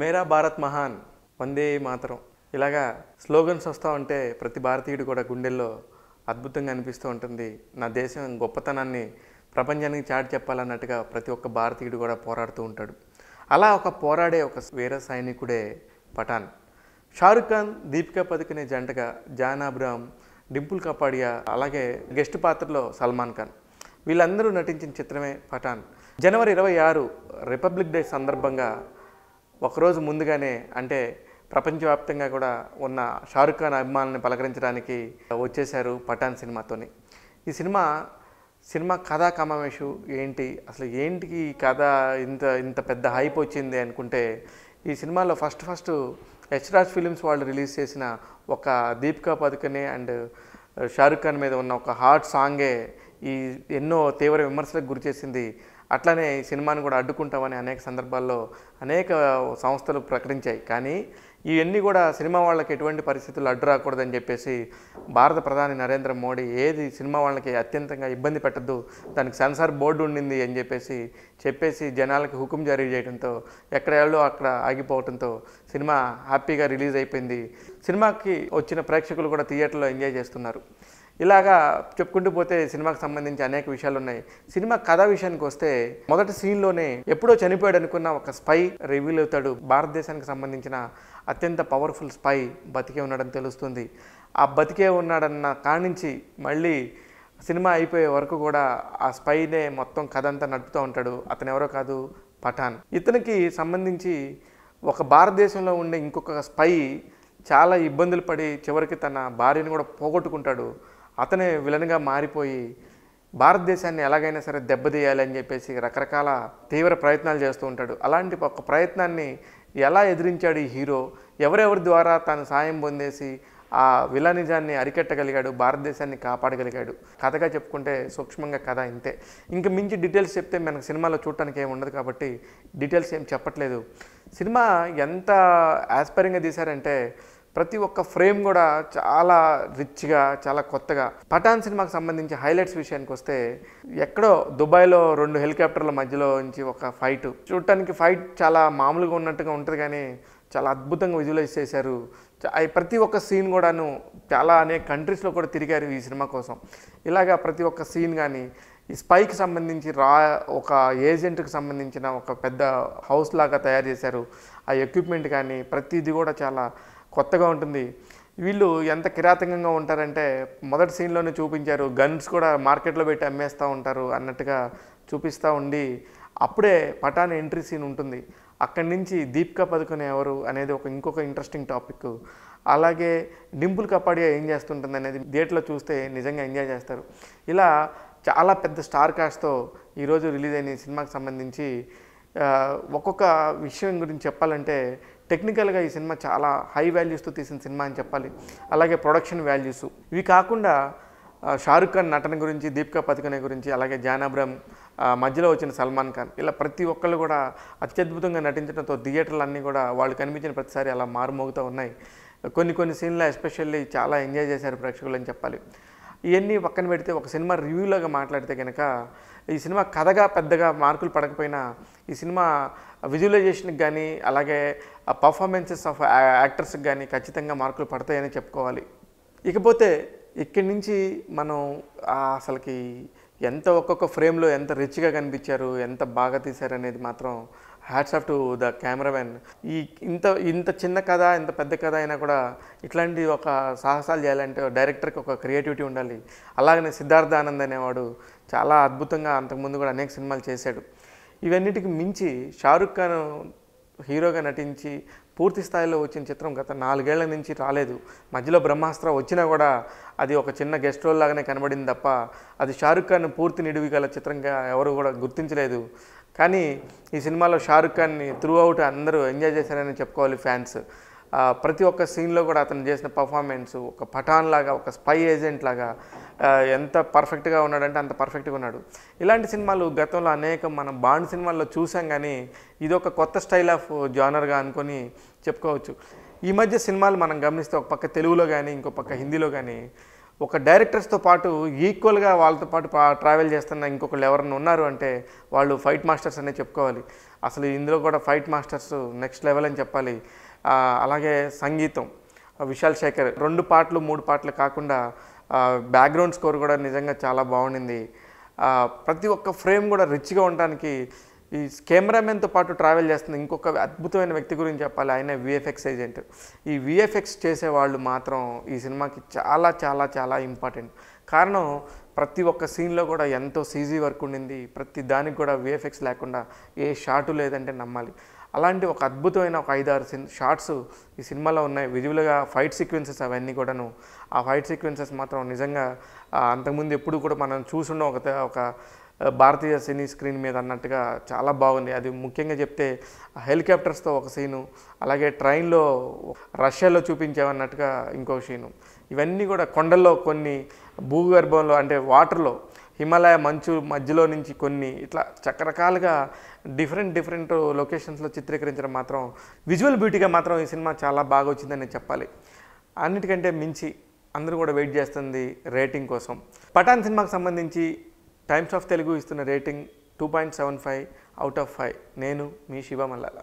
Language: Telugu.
మేరా భారత్ మహాన్ వందే మాతరం ఇలాగా స్లోగన్స్ వస్తూ ఉంటే ప్రతి భారతీయుడు కూడా గుండెల్లో అద్భుతంగా అనిపిస్తూ ఉంటుంది నా దేశం గొప్పతనాన్ని ప్రపంచానికి చాటి చెప్పాలన్నట్టుగా ప్రతి ఒక్క భారతీయుడు కూడా పోరాడుతూ ఉంటాడు అలా ఒక పోరాడే ఒక వీర సైనికుడే పఠాన్ షారుఖ్ ఖాన్ దీపికా పదుకునే జంటగా జాన్ అబ్రామ్ డింపుల్ కపాడియా అలాగే గెస్ట్ పాత్రలో సల్మాన్ ఖాన్ వీళ్ళందరూ నటించిన చిత్రమే పఠాన్ జనవరి ఇరవై ఆరు రిపబ్లిక్ డే సందర్భంగా ఒకరోజు ముందుగానే అంటే ప్రపంచవ్యాప్తంగా కూడా ఉన్న షారుఖ్ ఖాన్ అభిమానులను పలకరించడానికి వచ్చేశారు పఠాన్ సినిమాతోని ఈ సినిమా సినిమా కథా కమామేషు ఏంటి అసలు ఏంటికి ఈ కథ ఇంత ఇంత పెద్ద హైప్ వచ్చింది అనుకుంటే ఈ సినిమాలో ఫస్ట్ ఫస్ట్ రాజ్ ఫిలిమ్స్ వాళ్ళు రిలీజ్ చేసిన ఒక దీపికా పదుకనే అండ్ షారుఖ్ ఖాన్ మీద ఉన్న ఒక హాట్ సాంగే ఈ ఎన్నో తీవ్ర విమర్శలకు గురి చేసింది అట్లానే ఈ సినిమాని కూడా అడ్డుకుంటామని అనేక సందర్భాల్లో అనేక సంస్థలు ప్రకటించాయి కానీ ఇవన్నీ కూడా సినిమా వాళ్ళకి ఎటువంటి పరిస్థితులు అడ్డు రాకూడదని చెప్పేసి భారత ప్రధాని నరేంద్ర మోడీ ఏది సినిమా వాళ్ళకి అత్యంతంగా ఇబ్బంది పెట్టద్దు దానికి సెన్సార్ బోర్డు ఉండింది అని చెప్పేసి చెప్పేసి జనాలకి హుకుం జారీ చేయడంతో ఎక్కడ వెళ్ళో అక్కడ ఆగిపోవడంతో సినిమా హ్యాపీగా రిలీజ్ అయిపోయింది సినిమాకి వచ్చిన ప్రేక్షకులు కూడా థియేటర్లో ఎంజాయ్ చేస్తున్నారు ఇలాగా చెప్పుకుంటూ పోతే సినిమాకి సంబంధించి అనేక విషయాలు ఉన్నాయి సినిమా కథ విషయానికి వస్తే మొదటి సీన్లోనే ఎప్పుడో చనిపోయాడు అనుకున్న ఒక స్పై రివీల్ అవుతాడు భారతదేశానికి సంబంధించిన అత్యంత పవర్ఫుల్ స్పై బతికే ఉన్నాడని తెలుస్తుంది ఆ బతికే ఉన్నాడన్న కానించి మళ్ళీ సినిమా అయిపోయే వరకు కూడా ఆ స్పైనే మొత్తం కథ అంతా నడుపుతూ ఉంటాడు అతను ఎవరో కాదు పఠాన్ ఇతనికి సంబంధించి ఒక భారతదేశంలో ఉండే ఇంకొక స్పై చాలా ఇబ్బందులు పడి చివరికి తన భార్యను కూడా పోగొట్టుకుంటాడు అతనే విలన్గా మారిపోయి భారతదేశాన్ని ఎలాగైనా సరే దెబ్బతీయాలి అని చెప్పేసి రకరకాల తీవ్ర ప్రయత్నాలు చేస్తూ ఉంటాడు అలాంటి ఒక ప్రయత్నాన్ని ఎలా ఎదిరించాడు ఈ హీరో ఎవరెవరి ద్వారా తాను సాయం పొందేసి ఆ విలనిజాన్ని అరికట్టగలిగాడు భారతదేశాన్ని కాపాడగలిగాడు కథగా చెప్పుకుంటే సూక్ష్మంగా కథ ఇంతే ఇంకా మించి డీటెయిల్స్ చెప్తే మనకు సినిమాలో చూడటానికి ఏమి ఉండదు కాబట్టి డీటెయిల్స్ ఏం చెప్పట్లేదు సినిమా ఎంత ఆస్పైరింగ్గా తీశారంటే ప్రతి ఒక్క ఫ్రేమ్ కూడా చాలా రిచ్గా చాలా కొత్తగా పఠాన్ సినిమాకు సంబంధించి హైలైట్స్ విషయానికి వస్తే ఎక్కడో దుబాయ్లో రెండు హెలికాప్టర్ల మధ్యలో నుంచి ఒక ఫైట్ చూడటానికి ఫైట్ చాలా మామూలుగా ఉన్నట్టుగా ఉంటుంది కానీ చాలా అద్భుతంగా విజువలైజ్ చేశారు ప్రతి ఒక్క సీన్ కూడాను చాలా అనేక కంట్రీస్లో కూడా తిరిగారు ఈ సినిమా కోసం ఇలాగా ప్రతి ఒక్క సీన్ కానీ ఈ స్పైకి సంబంధించి రా ఒక ఏజెంట్కి సంబంధించిన ఒక పెద్ద హౌస్ లాగా తయారు చేశారు ఆ ఎక్విప్మెంట్ కానీ ప్రతిదీ కూడా చాలా కొత్తగా ఉంటుంది వీళ్ళు ఎంత కిరాతకంగా ఉంటారంటే మొదటి సీన్లోనే చూపించారు గన్స్ కూడా మార్కెట్లో పెట్టి అమ్మేస్తూ ఉంటారు అన్నట్టుగా చూపిస్తూ ఉండి అప్పుడే పటాన్ ఎంట్రీ సీన్ ఉంటుంది అక్కడి నుంచి దీపికా పదుకునే ఎవరు అనేది ఒక ఇంకొక ఇంట్రెస్టింగ్ టాపిక్ అలాగే డింపుల్ కపాడియా ఏం చేస్తుంటుంది అనేది థియేటర్లో చూస్తే నిజంగా ఎంజాయ్ చేస్తారు ఇలా చాలా పెద్ద స్టార్ కాస్ట్తో ఈరోజు రిలీజ్ అయిన సినిమాకి సంబంధించి ఒక్కొక్క విషయం గురించి చెప్పాలంటే టెక్నికల్గా ఈ సినిమా చాలా హై వాల్యూస్తో తీసిన సినిమా అని చెప్పాలి అలాగే ప్రొడక్షన్ వాల్యూస్ ఇవి కాకుండా షారుఖ్ ఖాన్ నటన గురించి దీపికా పథకనే గురించి అలాగే జానబ్రహ్మ మధ్యలో వచ్చిన సల్మాన్ ఖాన్ ఇలా ప్రతి ఒక్కళ్ళు కూడా అత్యద్భుతంగా నటించడంతో థియేటర్లు అన్నీ కూడా వాళ్ళు కనిపించిన ప్రతిసారి అలా మారుమోగుతూ ఉన్నాయి కొన్ని కొన్ని సీన్లు ఎస్పెషల్లీ చాలా ఎంజాయ్ చేశారు ప్రేక్షకులు అని చెప్పాలి ఇవన్నీ పక్కన పెడితే ఒక సినిమా రివ్యూలాగా మాట్లాడితే కనుక ఈ సినిమా కథగా పెద్దగా మార్కులు పడకపోయినా ఈ సినిమా విజువలైజేషన్కి కానీ అలాగే పర్ఫార్మెన్సెస్ ఆఫ్ యాక్టర్స్కి కానీ ఖచ్చితంగా మార్కులు పడతాయని చెప్పుకోవాలి ఇకపోతే ఇక్కడి నుంచి మనం అసలుకి ఎంత ఒక్కొక్క ఫ్రేమ్లో ఎంత రిచ్గా కనిపించారు ఎంత బాగా తీశారు అనేది మాత్రం hats off to the cameraman ఈ ఇంత ఇంత చిన్న కథ ఇంత పెద్ద కథ అయినా కూడా ఇట్లాంటి ఒక సాహసాలు చేయాలంటే డైరెక్టర్కి ఒక క్రియేటివిటీ ఉండాలి అలాగనే సిద్ధార్థ ఆనంద్ అనేవాడు చాలా అద్భుతంగా అంతకుముందు కూడా అనేక సినిమాలు చేశాడు ఇవన్నిటికి మించి షారుఖ్ ఖాన్ హీరోగా నటించి పూర్తి స్థాయిలో వచ్చిన చిత్రం గత నాలుగేళ్ల నుంచి రాలేదు మధ్యలో బ్రహ్మాస్త్ర వచ్చినా కూడా అది ఒక చిన్న గెస్ట్ రోల్ లాగానే కనబడింది తప్ప అది షారుఖ్ ఖాన్ పూర్తి నిడివి గల చిత్రంగా ఎవరు కూడా గుర్తించలేదు కానీ ఈ సినిమాలో షారుఖ్ ఖాన్ని త్రూ అవుట్ అందరూ ఎంజాయ్ చేశారని చెప్పుకోవాలి ఫ్యాన్స్ ప్రతి ఒక్క సీన్లో కూడా అతను చేసిన పర్ఫార్మెన్స్ ఒక పఠాన్ లాగా ఒక స్పై ఏజెంట్ లాగా ఎంత పర్ఫెక్ట్గా ఉన్నాడంటే అంత పర్ఫెక్ట్గా ఉన్నాడు ఇలాంటి సినిమాలు గతంలో అనేక మనం బాండ్ సినిమాల్లో చూసాం కానీ ఇది ఒక కొత్త స్టైల్ ఆఫ్ జానర్గా అనుకొని చెప్పుకోవచ్చు ఈ మధ్య సినిమాలు మనం గమనిస్తే ఒక పక్క తెలుగులో కానీ ఇంకో పక్క హిందీలో కానీ ఒక డైరెక్టర్స్తో పాటు ఈక్వల్గా వాళ్ళతో పాటు ట్రావెల్ చేస్తున్న ఇంకొకళ్ళు ఎవరన్నా ఉన్నారు అంటే వాళ్ళు ఫైట్ మాస్టర్స్ అనే చెప్పుకోవాలి అసలు ఇందులో కూడా ఫైట్ మాస్టర్స్ నెక్స్ట్ లెవెల్ అని చెప్పాలి అలాగే సంగీతం విశాల్ శేఖర్ రెండు పాటలు మూడు పాటలు కాకుండా బ్యాక్గ్రౌండ్ స్కోర్ కూడా నిజంగా చాలా బాగుండింది ప్రతి ఒక్క ఫ్రేమ్ కూడా రిచ్గా ఉండడానికి ఈ కెమెరామెన్తో పాటు ట్రావెల్ చేస్తుంది ఇంకొక అద్భుతమైన వ్యక్తి గురించి చెప్పాలి ఆయన విఎఫ్ఎక్స్ ఏజెంట్ ఈ విఎఫ్ఎక్స్ చేసేవాళ్ళు మాత్రం ఈ సినిమాకి చాలా చాలా చాలా ఇంపార్టెంట్ కారణం ప్రతి ఒక్క సీన్లో కూడా ఎంతో సీజీ వర్క్ ఉండింది ప్రతి దానికి కూడా విఎఫ్ఎక్స్ లేకుండా ఏ షాటు లేదంటే నమ్మాలి అలాంటి ఒక అద్భుతమైన ఒక ఐదారు సిన్ షార్ట్స్ ఈ సినిమాలో ఉన్నాయి విజువల్గా ఫైట్ సీక్వెన్సెస్ అవన్నీ కూడాను ఆ ఫైట్ సీక్వెన్సెస్ మాత్రం నిజంగా అంతకుముందు ఎప్పుడు కూడా మనం చూసుండం ఒక ఒక భారతీయ సినీ స్క్రీన్ మీద అన్నట్టుగా చాలా బాగుంది అది ముఖ్యంగా చెప్తే హెలికాప్టర్స్తో ఒక సీను అలాగే ట్రైన్లో రష్యాలో చూపించామన్నట్టుగా ఇంకో సీను ఇవన్నీ కూడా కొండల్లో కొన్ని భూగర్భంలో అంటే వాటర్లో హిమాలయ మంచు మధ్యలో నుంచి కొన్ని ఇట్లా చకరకాలుగా డిఫరెంట్ డిఫరెంట్ లొకేషన్స్లో చిత్రీకరించడం మాత్రం విజువల్ బ్యూటీగా మాత్రం ఈ సినిమా చాలా బాగా వచ్చిందని చెప్పాలి అన్నిటికంటే మించి అందరూ కూడా వెయిట్ చేస్తుంది రేటింగ్ కోసం పఠాన్ సినిమాకి సంబంధించి టైమ్స్ ఆఫ్ తెలుగు ఇస్తున్న rating two point seven five out of five నేను మీ శివ మల్లాల